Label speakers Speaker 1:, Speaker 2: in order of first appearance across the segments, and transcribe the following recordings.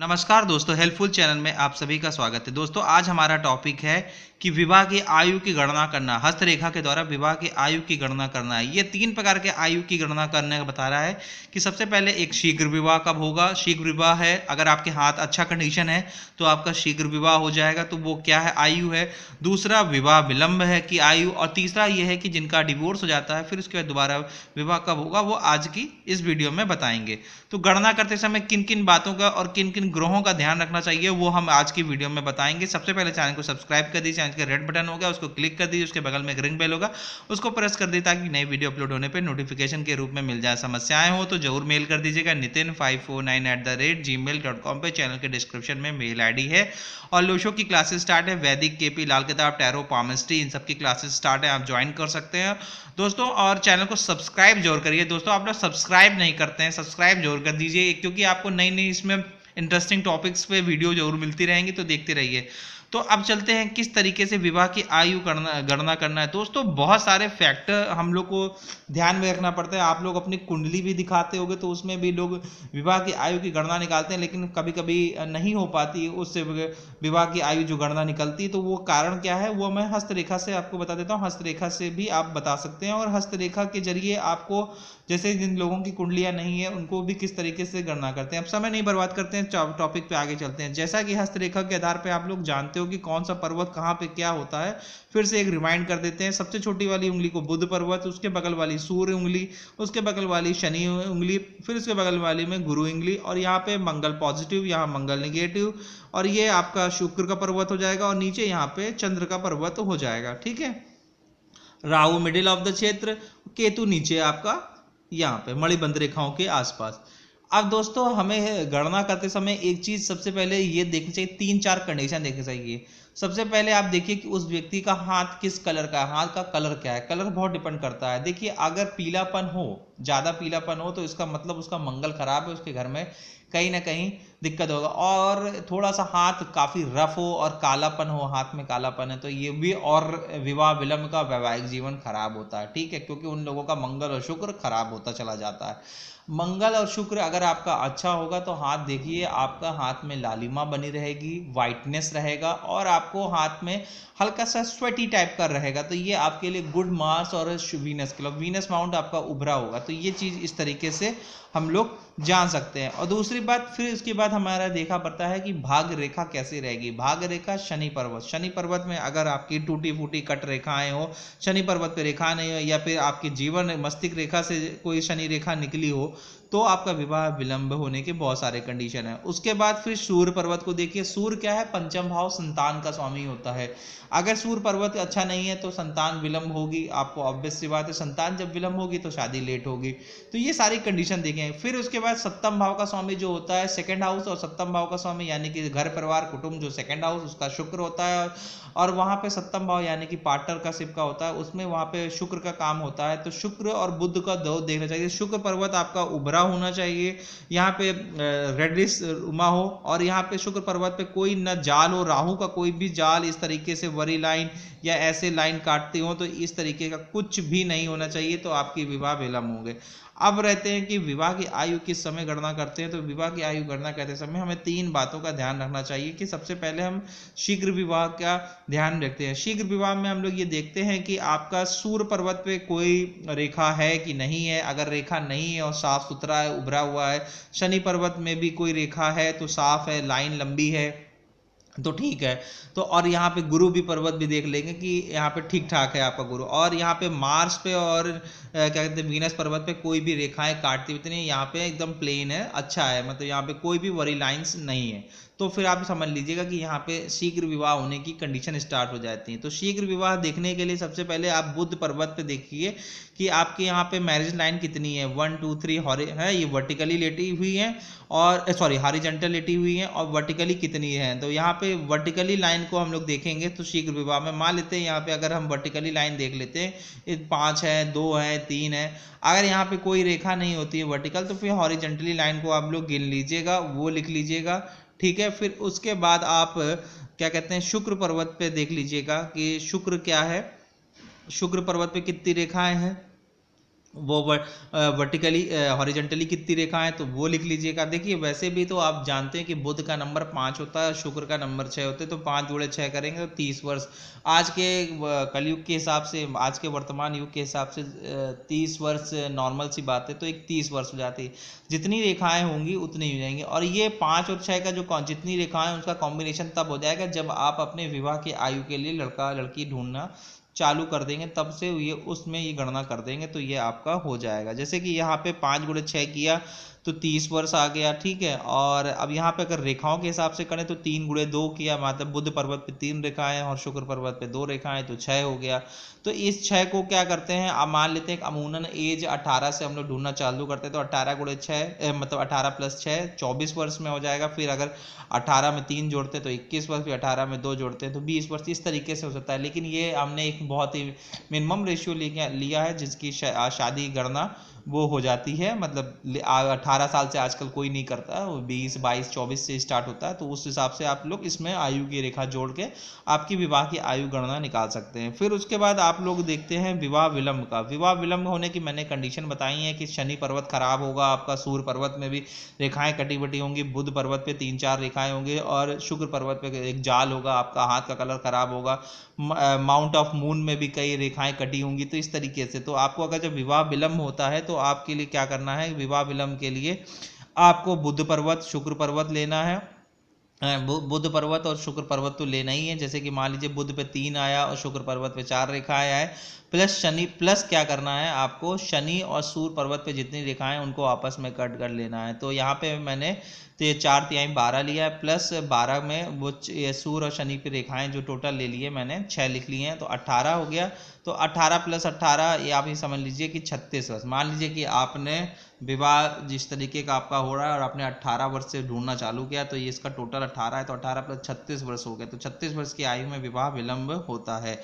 Speaker 1: नमस्कार दोस्तों helpful channel में आप सभी का स्वागत है दोस्तों आज हमारा टॉपिक है कि विवाह की आयु की गणना करना हस्तरेखा के द्वारा विवाह की आयु की गणना करना है ये तीन प्रकार के आयु की गणना करने का बता रहा है कि सबसे पहले एक शीघ्र विवाह कब होगा शीघ्र विवाह है अगर आपके हाथ अच्छा कंडीशन है तो आपका शीघ्र विवाह हो जाएगा तो वो क्या है आयु है दूसरा विवाह विलंब है कि आयु और तीसरा ये है कि जिनका डिवोर्स हो जाता है फिर उसके बाद दोबारा विवाह कब होगा वो आज की इस वीडियो में बताएंगे तो गणना करते समय किन किन बातों का और किन किन ग्रहों का ध्यान रखना चाहिए वो हम आज की वीडियो में बताएंगे सबसे पहले चैनल को सब्सक्राइब कर दीजिए साइड का रेड बटन होगा उसको क्लिक कर दीजिए उसके बगल में एक रिंग बेल होगा उसको प्रेस कर दीजिए ताकि नई वीडियो अपलोड होने पर नोटिफिकेशन के रूप में मिल जाए समस्याएं हो तो जरूर मेल कर दीजिएगा नितिन फाइव चैनल के डिस्क्रिप्शन में मेल आई है और लोशो की क्लासेस स्टार्ट है वैदिक के लाल किताब टैरो पामिस्ट्री इन सबकी क्लासेस स्टार्ट है आप ज्वाइन कर सकते हैं दोस्तों और चैनल को सब्सक्राइब जरूर करिए दोस्तों आप लोग सब्सक्राइब नहीं करते हैं सब्सक्राइब जरूर कर दीजिए क्योंकि आपको नई नई इसमें इंटरेस्टिंग टॉपिक्स पे वीडियो जरूर मिलती रहेंगी तो देखते रहिए तो अब चलते हैं किस तरीके से विवाह की आयु करना गणना करना है दोस्तों बहुत सारे फैक्टर हम लोग को ध्यान में रखना पड़ता है आप लोग अपनी कुंडली भी दिखाते होगे तो उसमें भी लोग विवाह की आयु की गणना निकालते हैं लेकिन कभी कभी नहीं हो पाती उससे विवाह की आयु जो गणना निकलती तो वो कारण क्या है वो मैं हस्तरेखा से आपको बता देता हूँ हस्तरेखा से भी आप बता सकते हैं और हस्तरेखा के जरिए आपको जैसे जिन लोगों की कुंडलियाँ नहीं है उनको भी किस तरीके से गणना करते हैं अब समय नहीं बर्बाद करते हैं टॉपिक पर आगे चलते हैं जैसा कि हस्तरेखा के आधार पर आप लोग जानते हो हो कि कौन सा पर्वत कहाँ पे क्या होता है फिर से एक रिमाइंड कर देते हैं सबसे छोटी वाली उंगली को बुद्ध पर्वत उसके बगल वाली सूर्य उंगली उसके बगल वाली शनि उंगली फिर उसके बगल वाली में गुरु उंगली और यहाँ पे मंगल पॉजिटिव यहाँ मंगल निगेटिव और ये आपका शुक्र का पर्वत हो जाएगा और नीचे यहाँ पे चंद्र का पर्वत हो जाएगा ठीक है राहु मिडिल ऑफ द क्षेत्र केतु नीचे आपका यहाँ पे मणिबंध रेखाओं के आसपास अब दोस्तों हमें गणना करते समय एक चीज़ सबसे पहले ये देखनी चाहिए तीन चार कंडीशन देखनी चाहिए सबसे पहले आप देखिए कि उस व्यक्ति का हाथ किस कलर का है हाथ का कलर क्या है कलर बहुत डिपेंड करता है देखिए अगर पीलापन हो ज़्यादा पीलापन हो तो इसका मतलब उसका मंगल खराब है उसके घर में कहीं ना कहीं दिक्कत होगा और थोड़ा सा हाथ काफ़ी रफ हो और कालापन हो हाथ में कालापन है तो ये भी और विवाह विलंब का वैवाहिक जीवन खराब होता है ठीक है क्योंकि उन लोगों का मंगल और शुक्र खराब होता चला जाता है मंगल और शुक्र अगर आपका अच्छा होगा तो हाथ देखिए आपका हाथ में लालिमा बनी रहेगी वाइटनेस रहेगा और आपको हाथ में हल्का सा स्वेटी टाइप का रहेगा तो ये आपके लिए गुड मार्स और वीनस लिए वीनस माउंट आपका उभरा होगा तो तो ये चीज़ इस तरीके से हम लोग जान सकते हैं और दूसरी बात फिर इसके बाद हमारा देखा पड़ता है कि भाग रेखा कैसे रहेगी भाग रेखा शनि पर्वत शनि पर्वत में अगर आपकी टूटी फूटी कट रेखाएं हो शनि पर्वत पे रेखा नहीं हो या फिर आपकी जीवन मस्तिष्क रेखा से कोई शनि रेखा निकली हो तो आपका विवाह विलंब होने के बहुत सारे कंडीशन है उसके बाद फिर सूर्य पर्वत को देखिए सूर्य क्या है पंचम भाव संतान का स्वामी होता है अगर सूर्य पर्वत अच्छा नहीं है तो संतान विलंब होगी आपको ऑब्वियस सी बात है संतान जब विलंब होगी तो शादी लेट होगी तो ये सारी कंडीशन देखें देखें फिर उसके बाद सप्तम भाव का स्वामी जो होता है सेकंड हाउस और सप्तम भाव का स्वामी यानी कि घर परिवार कुटुंब जो सेकंड हाउस उसका शुक्र होता है और वहाँ पे सप्तम भाव यानी कि पार्टनर का शिव का होता है उसमें वहाँ पे शुक्र का काम होता है तो शुक्र और बुद्ध का दो देखना चाहिए शुक्र पर्वत आपका उभरा होना चाहिए यहाँ पे रेडिस उमा हो और यहाँ पे शुक्र पर्वत पे कोई न जाल हो राहु का कोई भी जाल इस तरीके से वरी लाइन या ऐसे लाइन काटते हो तो इस तरीके का कुछ भी नहीं होना चाहिए तो आपकी विवाह विलम्ब होंगे अब रहते हैं कि विवाह की आयु किस समय गणना करते हैं तो विवाह की आयु गणना करते समय हमें तीन बातों का ध्यान रखना चाहिए कि सबसे पहले हम शीघ्र विवाह का ध्यान रखते हैं शीघ्र विवाह में हम लोग ये देखते हैं कि आपका सूर्य पर्वत पे कोई रेखा है कि नहीं है अगर रेखा नहीं है और साफ सुथरा है उभरा हुआ है शनि पर्वत में भी कोई रेखा है तो साफ है लाइन लंबी है तो ठीक है तो और यहाँ पे गुरु भी पर्वत भी देख लेंगे कि यहाँ पे ठीक ठाक है आपका गुरु और यहाँ पे मार्स पे और क्या कहते हैं वीनस पर्वत पे कोई भी रेखाएं काटती हुई नहीं यहाँ पे एकदम प्लेन है अच्छा है मतलब यहाँ पे कोई भी वरी लाइंस नहीं है तो फिर आप समझ लीजिएगा कि यहाँ पे शीघ्र विवाह होने की कंडीशन स्टार्ट हो जाती है तो शीघ्र विवाह देखने के लिए सबसे पहले आप बुद्ध पर्वत पे देखिए कि आपके यहाँ पे मैरिज लाइन कितनी है वन टू थ्री हॉरे है ये वर्टिकली लेटी हुई है और सॉरी हॉरिजेंटल लेटी हुई है और वर्टिकली कितनी है तो यहाँ पे वर्टिकली लाइन को हम लोग देखेंगे तो शीघ्र विवाह में मान लेते हैं यहाँ पे अगर हम वर्टिकली लाइन देख लेते हैं पाँच है दो है तीन है अगर यहाँ पे कोई रेखा नहीं होती है वर्टिकल तो फिर हॉरिजेंटली लाइन को आप लोग गिन लीजिएगा वो लिख लीजिएगा ठीक है फिर उसके बाद आप क्या कहते हैं शुक्र पर्वत पे देख लीजिएगा कि शुक्र क्या है शुक्र पर्वत पे कितनी रेखाएं हैं वो वर्टिकली हॉरिजेंटली कितनी है तो वो लिख लीजिएगा देखिए वैसे भी तो आप जानते हैं कि बुध का नंबर पाँच होता है शुक्र का नंबर छः होते तो पाँच जोड़े छः करेंगे तो तीस वर्ष आज के कलयुग के हिसाब से आज के वर्तमान युग के हिसाब से तीस वर्ष नॉर्मल सी बात है तो एक तीस वर्ष हो जाती है जितनी रेखाएँ होंगी उतनी हो जाएंगी और ये पाँच और छः का जो जितनी रेखाएँ उसका कॉम्बिनेशन तब हो जाएगा जब आप अपने विवाह के आयु के लिए लड़का लड़की ढूंढना चालू कर देंगे तब से ये उसमें ये गणना कर देंगे तो ये आपका हो जाएगा जैसे कि यहाँ पे पाँच गुड़े छः किया तो तीस वर्ष आ गया ठीक है और अब यहाँ पे अगर रेखाओं के हिसाब से करें तो तीन गुड़े दो किया मतलब बुद्ध पर्वत पे तीन रेखाएं और शुक्र पर्वत पे दो रेखाएं तो छः हो गया तो इस छः को क्या करते हैं अब मान लेते हैं अमूनन एज अठारह से हम लोग ढूंढना चालू करते हैं तो अट्ठारह गुड़े छः मतलब अठारह प्लस छः चौबीस वर्ष में हो जाएगा फिर अगर अठारह में तीन जोड़ते तो इक्कीस वर्ष फिर अठारह में दो जोड़ते हैं तो बीस वर्ष इस तरीके से हो सकता है लेकिन ये हमने एक बहुत ही मिनिमम रेशियो लिया है जिसकी शादी गणना वो हो जाती है मतलब अठारह साल से आजकल कोई नहीं करता बीस बाईस चौबीस से स्टार्ट होता है तो उस हिसाब से आप लोग इसमें आयु की रेखा जोड़ के आपकी विवाह की आयु गणना निकाल सकते हैं फिर उसके बाद आप लोग देखते हैं विवाह विलम्ब का विवाह विलम्ब होने की मैंने कंडीशन बताई है कि शनि पर्वत खराब होगा आपका सूर्य पर्वत में भी रेखाएं कटी बटी होंगी बुद्ध पर्वत पे तीन चार रेखाएं होंगी और शुक्र पर्वत पे एक जाल होगा आपका हाथ का कलर खराब होगा माउंट ऑफ मून में भी कई रेखाएं कटी होंगी तो इस तरीके से तो आपको अगर जब विवाह विलम्ब होता है तो तो आपके लिए क्या करना है विवाह विलंब के लिए आपको बुद्ध पर्वत शुक्र पर्वत लेना है बुद्ध पर्वत और शुक्र पर्वत तो लेना ही है जैसे कि मान लीजिए बुद्ध पे तीन आया और शुक्र पर्वत पे चार रेखा आया है प्लस शनि प्लस क्या करना है आपको शनि और सूर्य पर्वत पे जितनी रेखाएं उनको आपस में कट कर लेना है तो यहाँ पे मैंने तो ये चार तिहाई बारह लिया है प्लस बारह में वो सूर्य और शनि की रेखाएं जो टोटल ले लिए मैंने छः लिख ली हैं तो अट्ठारह हो गया तो अट्ठारह प्लस अट्ठारह ये आप ये समझ लीजिए कि छत्तीस मान लीजिए कि आपने विवाह जिस तरीके का आपका हो रहा है और आपने 18 वर्ष से ढूंढना चालू किया तो ये इसका टोटल 18 है तो 18 प्लस 36 वर्ष हो गया तो 36 वर्ष की आयु में विवाह विलंब होता है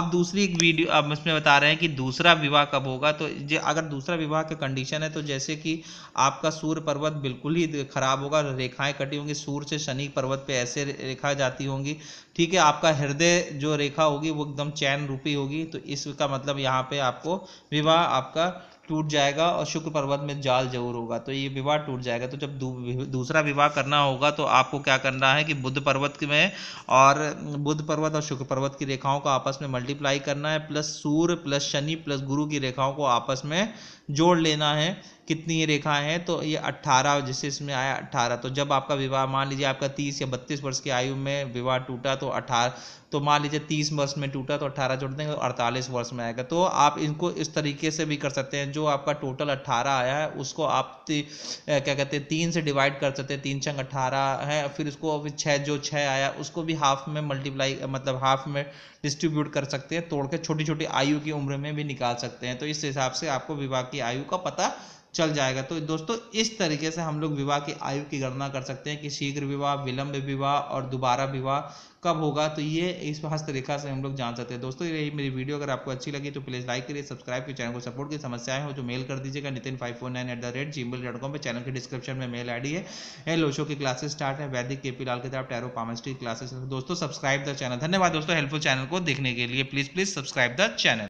Speaker 1: अब दूसरी एक वीडियो अब इसमें बता रहे हैं कि दूसरा विवाह कब होगा तो जो अगर दूसरा विवाह का कंडीशन है तो जैसे कि आपका सूर्य पर्वत बिल्कुल ही खराब होगा रेखाएँ कटी होंगी सूर्य से शनि पर्वत पर ऐसे रेखा जाती होंगी ठीक है आपका हृदय जो रेखा होगी वो एकदम चैन रूपी होगी तो इसका मतलब यहाँ पर आपको विवाह आपका टूट जाएगा और शुक्र पर्वत में जाल जरूर होगा तो ये विवाह टूट जाएगा तो जब दू, दूसरा विवाह करना होगा तो आपको क्या करना है कि बुद्ध पर्वत में और बुद्ध पर्वत और शुक्र पर्वत की रेखाओं को आपस में मल्टीप्लाई करना है plus Surya plus Shani plus Guru की रेखाओं को आपस में जोड़ लेना है कितनी ये रेखा है तो ये 18 जैसे इसमें आया 18 तो जब आपका विवाह मान लीजिए आपका 30 या 32 वर्ष की आयु में विवाह टूटा तो 18 तो मान लीजिए 30 वर्ष में टूटा तो 18 जोड़ देंगे तो 48 वर्ष में आएगा तो आप इनको इस तरीके से भी कर सकते हैं जो आपका टोटल 18 आया है उसको आप क्या कहते हैं तीन से डिवाइड कर सकते हैं तीन छंग अट्ठारह है फिर उसको छः जो छः आया उसको भी हाफ में मल्टीप्लाई मतलब हाफ में डिस्ट्रीब्यूट कर सकते हैं तोड़ के छोटी छोटी आयु की उम्र में भी निकाल सकते हैं तो इस हिसाब से आपको विवाह की आयु का पता चल जाएगा तो दोस्तों इस तरीके से हम लोग विवाह की आयु की गणना कर सकते हैं कि शीघ्र विवाह विलंब विवाह और दोबारा विवाह कब होगा तो ये इस हस्तरेखा से हम लोग जान सकते हैं दोस्तों यही मेरी वीडियो अगर आपको अच्छी लगी तो प्लीज़ लाइक करिए सब्सक्राइब करिए चैनल को सपोर्ट की समस्याएं हो जो तो मेल कर दीजिएगा Nitin five four nine at the rate gmail dot com पर चैनल के डिस्क्रिप्शन में मेल आई है हेलो लोशो की क्लासेस स्टार्ट है वैदिक के पी लाल के तरफ टैरो पामेस्ट्री क्लासेस दोस्तों सब्सक्राइब द चैनल धन्यवाद दोस्तों हेल्पफुल चैनल को देखने के लिए please please subscribe the channel